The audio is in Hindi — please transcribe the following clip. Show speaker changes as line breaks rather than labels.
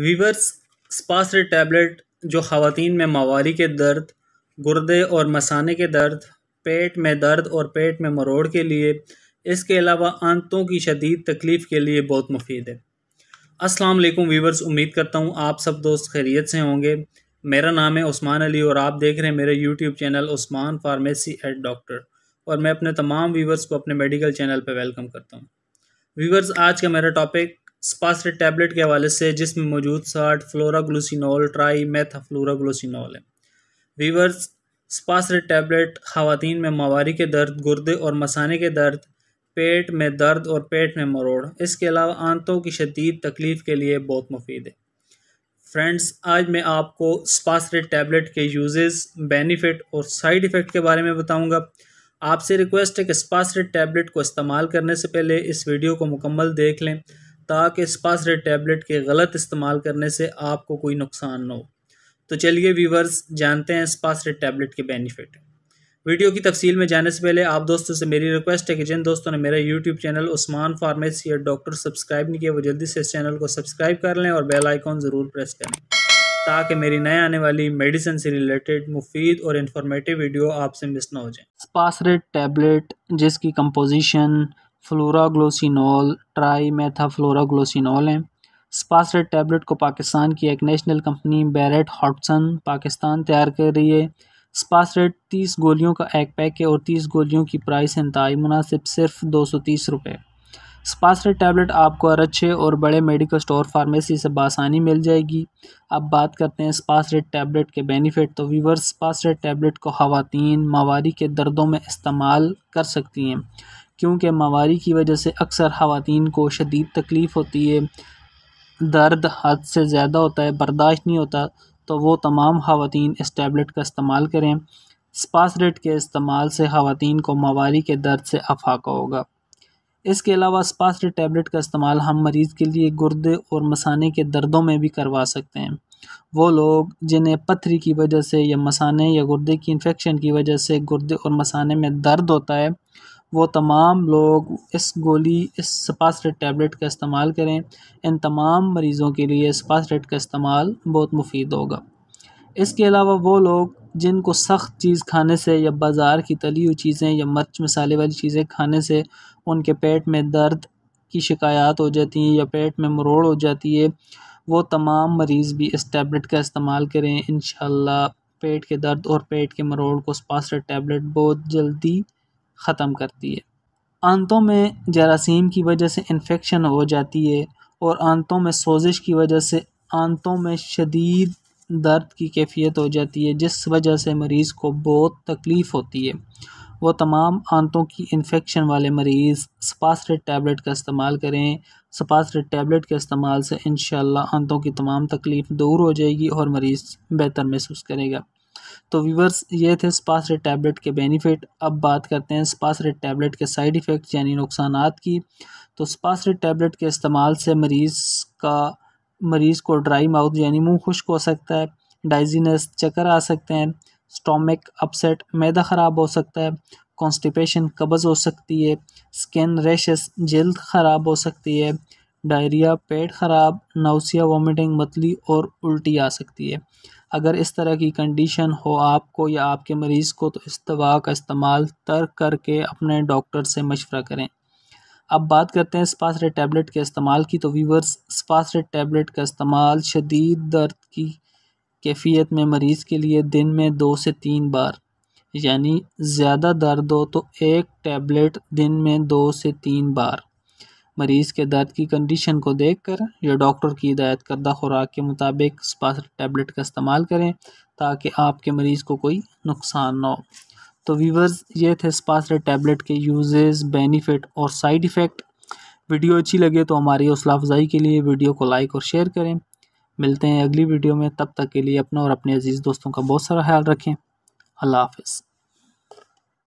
वीवर्स स्पासर टैबलेट जो ख़वान में मवाली के दर्द गुर्दे और मसाने के दर्द पेट में दर्द और पेट में मरोड़ के लिए इसके अलावा आंतों की शदीद तकलीफ़ के लिए बहुत मुफीद है अस्सलाम वालेकुम वीवर्स उम्मीद करता हूँ आप सब दोस्त खैरियत से होंगे मेरा नाम है उस्मान अली और आप देख रहे हैं मेरे YouTube channel Usman pharmacy at doctor और मैं अपने तमाम वीवर्स को अपने मेडिकल चैनल पर वेलकम करता हूँ वीवर्स आज का मेरा टॉपिक स्पास्ट टैबलेट के हवाले से जिसमें मौजूद साठ फ्लोराग्लूसिनॉल ट्राई मेथा फ्लोराग्लूसिनॉल है वीवर्स स्पासरेट टैबलेट खातन में मवारी के दर्द गुर्दे और मसाने के दर्द पेट में दर्द और पेट में मरोड़ इसके अलावा आंतों की शदीद तकलीफ़ के लिए बहुत मुफीद है फ्रेंड्स आज मैं आपको स्पासरेट टैबलेट के यूजेस बेनिफिट और साइड इफ़ेक्ट के बारे में बताऊंगा आपसे रिक्वेस्ट है कि स्पासरेट टैबलेट को इस्तेमाल करने से पहले इस वीडियो को मुकम्मल देख लें ताकि स्पास टैबलेट के गलत इस्तेमाल करने से आपको कोई नुकसान ना हो तो चलिए व्यूवर्स जानते हैं स्पास टैबलेट के बेनिफिट वीडियो की तफसील में जाने से पहले आप दोस्तों से मेरी रिक्वेस्ट है कि जिन दोस्तों ने मेरा यूट्यूब चैनल उस्मान फार्मेसी या डॉक्टर सब्सक्राइब नहीं किया वो जल्दी से इस चैनल को सब्सक्राइब कर लें और बेल आइकॉन ज़रूर प्रेस करें ताकि मेरी नए आने वाली मेडिसिन से रिलेटेड मुफीद और इन्फॉर्मेटिव वीडियो आपसे मिस ना हो जाए स्पासरेट टैबलेट जिसकी कंपोजिशन फ्लोराग्लोसिनॉल ट्राईमेथाफ्लोराग्लोसिनॉल हैं स्पासरेट टैबलेट को पाकिस्तान की एक national company Barrett Hodgson Pakistan तैयार कर रही है स्पासरेट तीस गोलियों का एक पैक है और तीस गोलियों की प्राइस इंतहाई मुनासिब सिर्फ दो सौ तीस रुपये स्पासरेट टैबलेट आपको हर अच्छे और बड़े मेडिकल स्टोर फार्मेसी से बासानी मिल जाएगी अब बात करते हैं स्पासरेट टैबलेट के बेनिफिट तो वीवर्स स्पासरेट टैबलेट को खातन मवारी के दर्दों में इस्तेमाल कर सकती हैं क्योंकि मावारी की वजह से अक्सर खातन को शदीद तकलीफ़ होती है दर्द हद से ज़्यादा होता है बर्दाश्त नहीं होता तो वो तमाम खातन इस टैबलेट का इस्तेमाल करें स्पासरेट के इस्तेमाल से खातन को मावारी के दर्द से अफाका होगा इसके अलावा स्पासरेट टैबलेट का इस्तेमाल हम मरीज़ के लिए गुर्दे और मसाने के दर्दों में भी करवा सकते हैं वो लोग जिन्हें पथरी की वजह से या मसाने या गुर्दे की इन्फेक्शन की वजह से गुर्दे और मसाने में दर्द होता है वो तमाम लोग इस गोली इस सपासरेट टैबलेट का इस्तेमाल करें इन तमाम मरीज़ों के लिए सपासरेट का इस्तेमाल बहुत मुफीद होगा इसके अलावा वो लोग जिनको सख्त चीज़ खाने से या बाज़ार की तली हुई चीज़ें या मर्च मसाले वाली चीज़ें खाने से उनके पेट में दर्द की शिकायत हो जाती हैं या पेट में मरोड़ हो जाती है वो तमाम मरीज़ भी इस टैबलेट का इस्तेमाल करें इन पेट के दर्द और पेट के मरोड़ को स्पासरेट टैबलेट बहुत जल्दी ख़त्म करती है आंतों में जरासीम की वजह से इन्फेक्शन हो जाती है और आंतों में सोजिश की वजह से आंतों में शदीद दर्द की कैफियत हो जाती है जिस वजह से मरीज़ को बहुत तकलीफ़ होती है वो तमाम आंतों की इन्फेक्शन वाले मरीज़ स्पासरेट टैबलेट का इस्तेमाल करें स्पासरेट टैबलेट के इस्तेमाल से इन आंतों की तमाम तकलीफ़ दूर हो जाएगी और मरीज़ बेहतर महसूस करेगा तो वीवर्स ये थे रेड टैबलेट के बेनिफिट अब बात करते हैं रेड टैबलेट के साइड इफ़ेक्ट यानी नुकसान की तो स्पासरेट टैबलेट के इस्तेमाल से मरीज़ का मरीज़ को ड्राई माउथ यानी मुंह खुश्क हो सकता है डाइजीनस चक्कर आ सकते हैं स्टोमिक अपसेट मैदा ख़राब हो सकता है कॉन्स्टिपेशन कब्ज़ हो सकती है स्किन रेशस जल्द ख़राब हो सकती है डायरिया पेट ख़राब नौसिया वॉमिटिंग मतली और उल्टी आ सकती है अगर इस तरह की कंडीशन हो आपको या आपके मरीज़ को तो इस दवा का इस्तेमाल तर्क करके अपने डॉक्टर से मशवरा करें अब बात करते हैं स्पासरेट टैबलेट के इस्तेमाल की तो वीवर्स स्पासरेट टैबलेट का इस्तेमाल शदीद दर्द की कैफियत में मरीज़ के लिए दिन में दो से तीन बार यानी ज़्यादा दर्द हो तो एक टैबलेट दिन में दो से तीन बार मरीज़ के दर्द की कंडीशन को देखकर या डॉक्टर की हिदायत करदा खुराक के मुताबिक स्पासर टैबलेट का इस्तेमाल करें ताकि आपके मरीज़ को कोई नुकसान ना हो तो वीवर्स ये थे स्पासर टैबलेट के यूजेस बेनिफिट और साइड इफ़ेक्ट वीडियो अच्छी लगे तो हमारी हौसला अफजाई के लिए वीडियो को लाइक और शेयर करें मिलते हैं अगली वीडियो में तब तक के लिए अपना और अपने अजीज़ दोस्तों का बहुत सारा ख्याल रखें अल्लाह हाफिज़